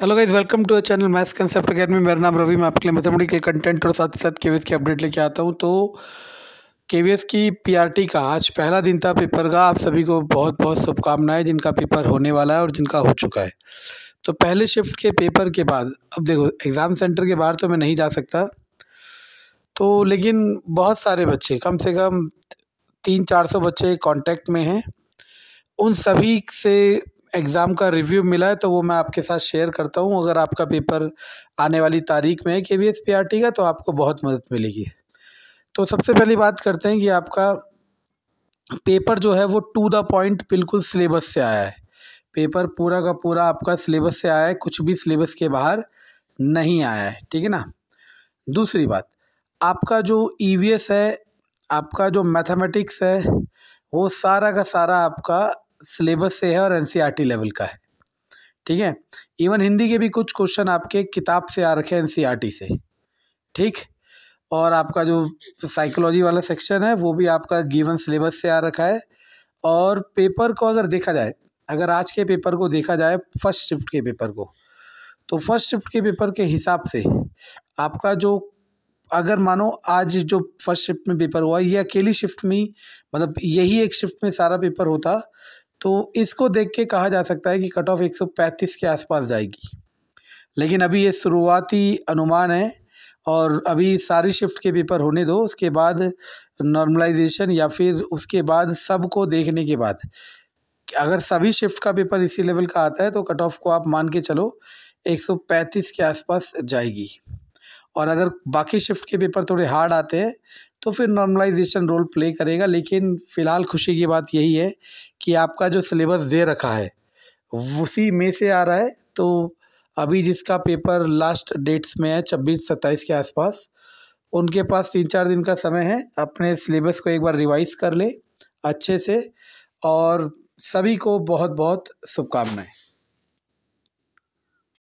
hello guys welcome to a channel Maths Concept Academy मेरा नाम रवि मैं आपके लिए मैथमेटिकल कंटेंट और साथ ही साथ के की अपडेट लेके आता हूँ तो के की पीआरटी का आज पहला दिन था पेपर का आप सभी को बहुत बहुत शुभकामनाएं जिनका पेपर होने वाला है और जिनका हो चुका है तो पहले शिफ्ट के पेपर के बाद अब देखो एग्ज़ाम सेंटर के बाहर तो मैं नहीं जा सकता तो लेकिन बहुत सारे बच्चे कम से कम तीन चार सौ बच्चे कॉन्टैक्ट में हैं उन सभी से एग्ज़ाम का रिव्यू मिला है तो वो मैं आपके साथ शेयर करता हूँ अगर आपका पेपर आने वाली तारीख में है के B S P R T का तो आपको बहुत मदद मिलेगी तो सबसे पहली बात करते हैं कि आपका पेपर जो है वो टू द पॉइंट बिल्कुल सिलेबस से आया है पेपर पूरा का पूरा आपका सिलेबस से आया है कुछ भी सिलेबस के बाहर नहीं आया है ठीक है ना दूसरी बात आपका जो ई e है आपका जो मैथमेटिक्स है वो सारा का सारा आपका सिलेबस से है और एन लेवल e का है ठीक है इवन हिंदी के भी कुछ क्वेश्चन आपके किताब से आ रखे हैं एन e से ठीक और आपका जो साइकोलॉजी वाला सेक्शन है वो भी आपका गिवन सिलेबस से आ रखा है और पेपर को अगर देखा जाए अगर आज के पेपर को देखा जाए फर्स्ट शिफ्ट के पेपर को तो फर्स्ट शिफ्ट के पेपर के हिसाब से आपका जो अगर मानो आज जो फर्स्ट शिफ्ट में पेपर हुआ ये अकेली शिफ्ट में मतलब यही एक शिफ्ट में सारा पेपर होता तो इसको देख के कहा जा सकता है कि कट ऑफ पैंतीस के आसपास जाएगी लेकिन अभी ये शुरुआती अनुमान है और अभी सारी शिफ्ट के पेपर होने दो उसके बाद नॉर्मलाइजेशन या फिर उसके बाद सब को देखने के बाद अगर सभी शिफ्ट का पेपर इसी लेवल का आता है तो कट ऑफ को आप मान के चलो 135 के आसपास जाएगी और अगर बाकी शिफ्ट के पेपर थोड़े हार्ड आते हैं तो फिर नॉर्मलाइजेशन रोल प्ले करेगा लेकिन फ़िलहाल खुशी की बात यही है कि आपका जो सिलेबस दे रखा है उसी में से आ रहा है तो अभी जिसका पेपर लास्ट डेट्स में है छब्बीस सत्ताईस के आसपास उनके पास तीन चार दिन का समय है अपने सिलेबस को एक बार रिवाइज कर ले अच्छे से और सभी को बहुत बहुत शुभकामनाएँ